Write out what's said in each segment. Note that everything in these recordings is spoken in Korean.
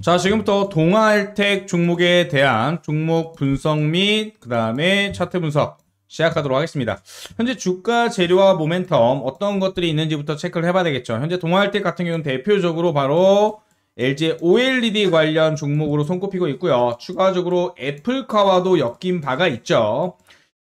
자, 지금부터 동아일텍 종목에 대한 종목 분석 및 그 다음에 차트 분석 시작하도록 하겠습니다. 현재 주가 재료와 모멘텀 어떤 것들이 있는지부터 체크를 해봐야 되겠죠. 현재 동아일텍 같은 경우는 대표적으로 바로 LG OLED 관련 종목으로 손꼽히고 있고요. 추가적으로 애플카와도 엮인 바가 있죠.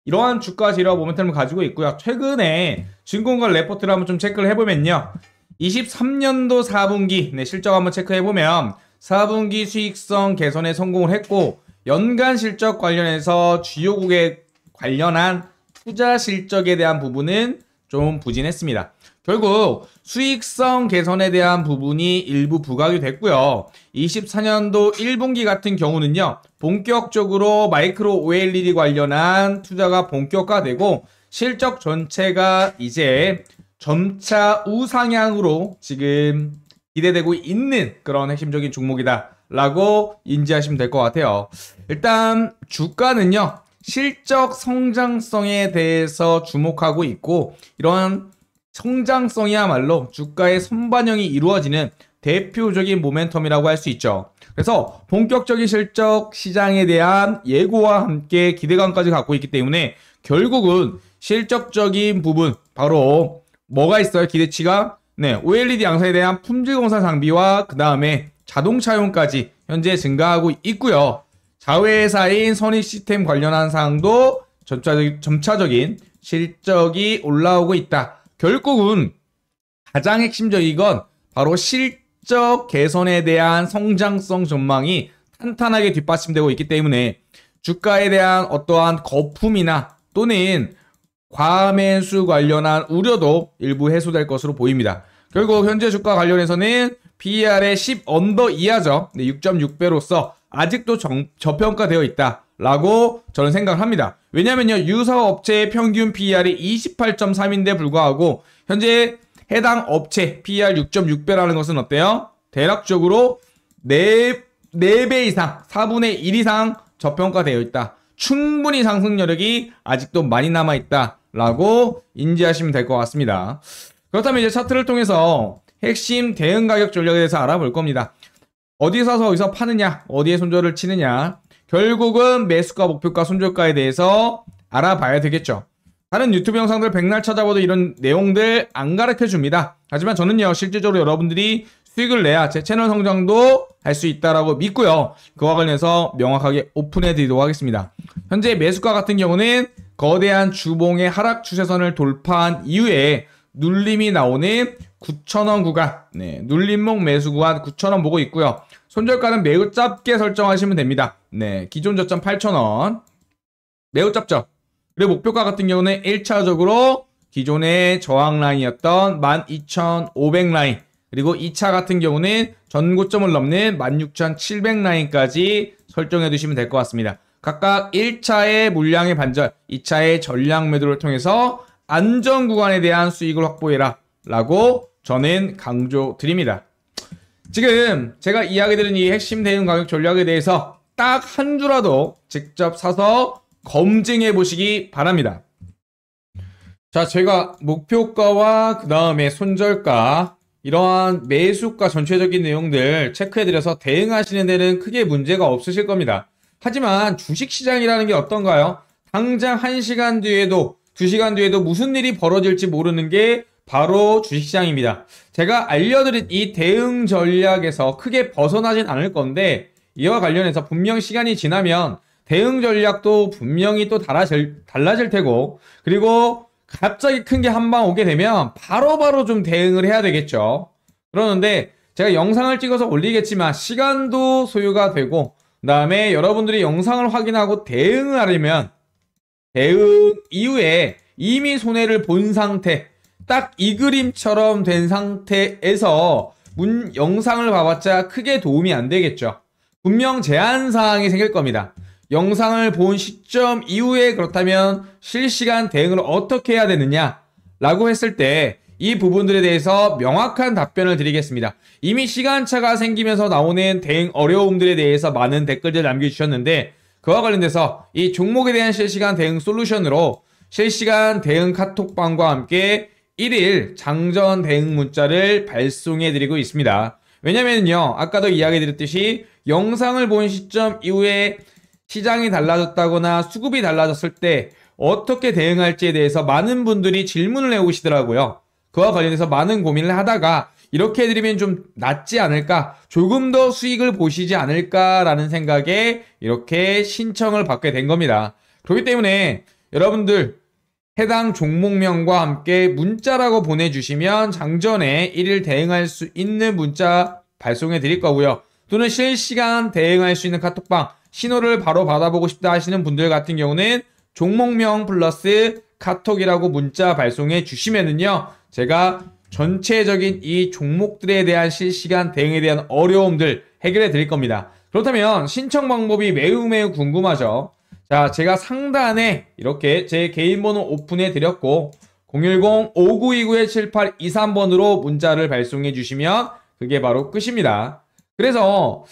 이러한 주가 재료와 모멘텀을 가지고 있고요. 최근에 증권과 레포트를 한번 좀 체크를 해보면요. 23년도 4분기 네, 실적 한번 체크해보면 4분기 수익성 개선에 성공을 했고 연간 실적 관련해서 주요국에 관련한 투자 실적에 대한 부분은 좀 부진했습니다. 결국 수익성 개선에 대한 부분이 일부 부각이 됐고요. 24년도 1분기 같은 경우는요. 본격적으로 마이크로 OLED 관련한 투자가 본격화되고 실적 전체가 이제 점차 우상향으로 지금 기대되고 있는 그런 핵심적인 종목이다라고 인지하시면 될 것 같아요. 일단 주가는요. 실적 성장성에 대해서 주목하고 있고 이러한 성장성이야말로 주가의 선반영이 이루어지는 대표적인 모멘텀이라고 할 수 있죠. 그래서 본격적인 실적 시장에 대한 예고와 함께 기대감까지 갖고 있기 때문에 결국은 실적적인 부분 바로 뭐가 있어요? 기대치가 네, OLED 양산에 대한 품질 검사 장비와 그 다음에 자동차용까지 현재 증가하고 있고요. 자회사인 선익 시스템 관련한 사항도 점차적, 점차적인 실적이 올라오고 있다. 결국은 가장 핵심적인 건 바로 실적 개선에 대한 성장성 전망이 탄탄하게 뒷받침되고 있기 때문에 주가에 대한 어떠한 거품이나 또는 과매수 관련한 우려도 일부 해소될 것으로 보입니다. 결국 현재 주가 관련해서는 PER의 10 언더 이하죠. 6.6배로서 아직도 정, 저평가되어 있다. 라고 저는 생각을 합니다. 왜냐면요, 유사 업체의 평균 PER이 28.3인데 불구하고, 현재 해당 업체 PER 6.6배라는 것은 어때요? 대략적으로 4, 4배 이상, 4분의 1 이상 저평가되어 있다. 충분히 상승 여력이 아직도 많이 남아있다. 라고 인지하시면 될 것 같습니다. 그렇다면 이제 차트를 통해서 핵심 대응 가격 전략에 대해서 알아볼 겁니다. 어디 사서 어디서 파느냐, 어디에 손절을 치느냐, 결국은 매수가, 목표가, 손절가에 대해서 알아봐야 되겠죠. 다른 유튜브 영상들 백날 찾아봐도 이런 내용들 안 가르쳐 줍니다. 하지만 저는요, 실제적으로 여러분들이 수익을 내야 제 채널 성장도 할 수 있다라고 믿고요. 그와 관련해서 명확하게 오픈해 드리도록 하겠습니다. 현재 매수가 같은 경우는 거대한 주봉의 하락 추세선을 돌파한 이후에 눌림이 나오는 9,000원 구간, 네, 눌림목 매수 구간 9,000원 보고 있고요. 손절가는 매우 짧게 설정하시면 됩니다. 네, 기존 저점 8,000원. 매우 짧죠? 그리고 목표가 같은 경우는 1차적으로 기존의 저항 라인이었던 12,500 라인, 그리고 2차 같은 경우는 전고점을 넘는 16,700 라인까지 설정해 두시면 될 것 같습니다. 각각 1차의 물량의 반전 2차의 전량 매도를 통해서 안전 구간에 대한 수익을 확보해라 라고 저는 강조드립니다. 지금 제가 이야기드린 이 핵심 대응 가격 전략에 대해서 딱 한 주라도 직접 사서 검증해 보시기 바랍니다. 자, 제가 목표가와 그 다음에 손절가 이러한 매수가 전체적인 내용들 체크해드려서 대응하시는 데는 크게 문제가 없으실 겁니다. 하지만 주식시장이라는 게 어떤가요? 당장 1시간 뒤에도 2시간 뒤에도 무슨 일이 벌어질지 모르는 게 바로 주식시장입니다. 제가 알려드린 이 대응 전략에서 크게 벗어나진 않을 건데 이와 관련해서 분명 시간이 지나면 대응 전략도 분명히 또 달라질, 달라질 테고 그리고 갑자기 큰 게 한 방 오게 되면 바로바로 바로 좀 대응을 해야 되겠죠. 그러는데 제가 영상을 찍어서 올리겠지만 시간도 소요가 되고 그 다음에 여러분들이 영상을 확인하고 대응을 하려면 대응 이후에 이미 손해를 본 상태 딱 이 그림처럼 된 상태에서 문 영상을 봐봤자 크게 도움이 안 되겠죠. 분명 제한 사항이 생길 겁니다. 영상을 본 시점 이후에 그렇다면 실시간 대응을 어떻게 해야 되느냐 라고 했을 때이 부분들에 대해서 명확한 답변을 드리겠습니다. 이미 시간차가 생기면서 나오는 대응 어려움들에 대해서 많은 댓글들 남겨주셨는데 그와 관련돼서 이 종목에 대한 실시간 대응 솔루션으로 실시간 대응 카톡방과 함께 1일 장전 대응 문자를 발송해 드리고 있습니다. 왜냐면요 아까도 이야기 드렸듯이 영상을 본 시점 이후에 시장이 달라졌다거나 수급이 달라졌을 때 어떻게 대응할지에 대해서 많은 분들이 질문을 해오시더라고요. 그와 관련해서 많은 고민을 하다가 이렇게 해드리면 좀 낫지 않을까 조금 더 수익을 보시지 않을까라는 생각에 이렇게 신청을 받게 된 겁니다 그렇기 때문에 여러분들 해당 종목명과 함께 문자라고 보내주시면 장전에 1일 대응할 수 있는 문자 발송해 드릴 거고요 또는 실시간 대응할 수 있는 카톡방 신호를 바로 받아보고 싶다 하시는 분들 같은 경우는 종목명 플러스 카톡이라고 문자 발송해 주시면은요 제가 전체적인 이 종목들에 대한 실시간 대응에 대한 어려움들 해결해 드릴 겁니다. 그렇다면 신청 방법이 매우 매우 궁금하죠. 자, 제가 상단에 이렇게 제 개인 번호 오픈해 드렸고 010-5929-7823번으로 문자를 발송해 주시면 그게 바로 끝입니다. 그래서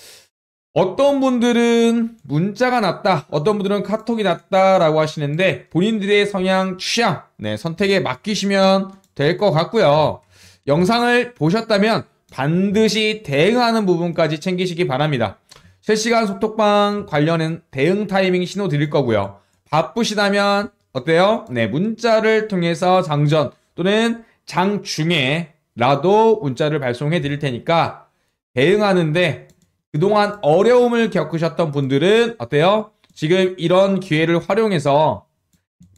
어떤 분들은 문자가 낫다, 어떤 분들은 카톡이 낫다라고 하시는데 본인들의 성향, 취향, 네, 선택에 맡기시면 될것 같고요. 영상을 보셨다면 반드시 대응하는 부분까지 챙기시기 바랍니다. 실시간 소톡방 관련은 대응 타이밍 신호 드릴 거고요. 바쁘시다면 어때요? 네, 문자를 통해서 장전 또는 장중에라도 문자를 발송해 드릴 테니까 대응하는데 그동안 어려움을 겪으셨던 분들은 어때요? 지금 이런 기회를 활용해서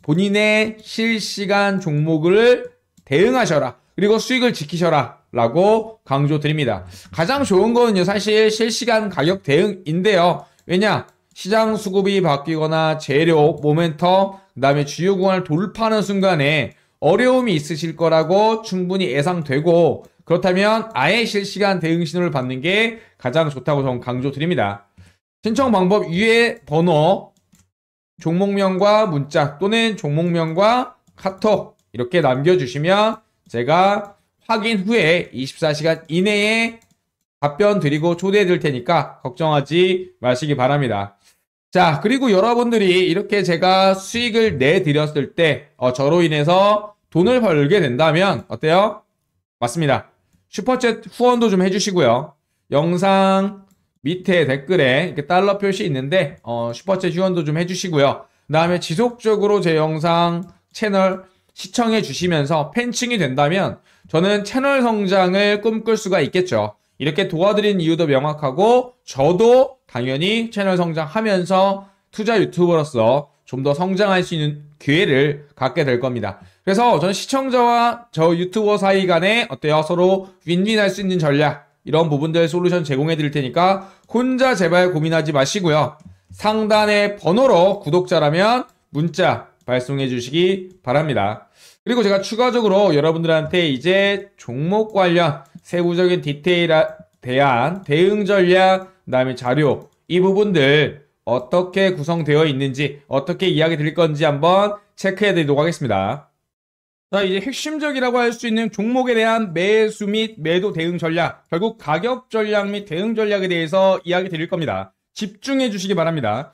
본인의 실시간 종목을 대응하셔라. 그리고 수익을 지키셔라. 라고 강조드립니다. 가장 좋은 거는요, 사실 실시간 가격 대응인데요. 왜냐? 시장 수급이 바뀌거나 재료, 모멘텀, 그 다음에 주요 구간을 돌파하는 순간에 어려움이 있으실 거라고 충분히 예상되고, 그렇다면 아예 실시간 대응 신호를 받는 게 가장 좋다고 저는 강조드립니다. 신청 방법 위에 번호, 종목명과 문자 또는 종목명과 카톡 이렇게 남겨주시면 제가 확인 후에 24시간 이내에 답변 드리고 초대해 드릴 테니까 걱정하지 마시기 바랍니다. 자, 그리고 여러분들이 이렇게 제가 수익을 내드렸을 때, 어, 저로 인해서 돈을 벌게 된다면, 어때요? 맞습니다. 슈퍼챗 후원도 좀 해주시고요. 영상 밑에 댓글에 이렇게 달러 표시 있는데, 어, 슈퍼챗 후원도 좀 해주시고요. 그 다음에 지속적으로 제 영상 채널 시청해 주시면서 팬층이 된다면 저는 채널 성장을 꿈꿀 수가 있겠죠. 이렇게 도와드린 이유도 명확하고 저도 당연히 채널 성장하면서 투자 유튜버로서 좀 더 성장할 수 있는 기회를 갖게 될 겁니다. 그래서 저는 시청자와 저 유튜버 사이 간에 어때요? 서로 윈윈할 수 있는 전략 이런 부분들 솔루션 제공해 드릴 테니까 혼자 제발 고민하지 마시고요. 상단의 번호로 구독자라면 문자 발송해 주시기 바랍니다. 그리고 제가 추가적으로 여러분들한테 이제 종목 관련 세부적인 디테일에 아, 대한 대응 전략, 그 다음에 자료, 이 부분들 어떻게 구성되어 있는지, 어떻게 이야기 드릴 건지 한번 체크해 드리도록 하겠습니다. 자, 이제 핵심적이라고 할 수 있는 종목에 대한 매수 및 매도 대응 전략, 결국 가격 전략 및 대응 전략에 대해서 이야기 드릴 겁니다. 집중해 주시기 바랍니다.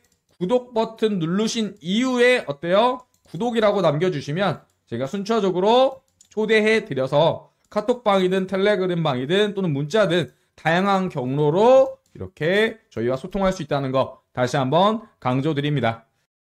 구독 버튼 누르신 이후에 어때요? 구독이라고 남겨주시면 제가 순차적으로 초대해 드려서 카톡방이든 텔레그램방이든 또는 문자든 다양한 경로로 이렇게 저희와 소통할 수 있다는 거 다시 한번 강조드립니다.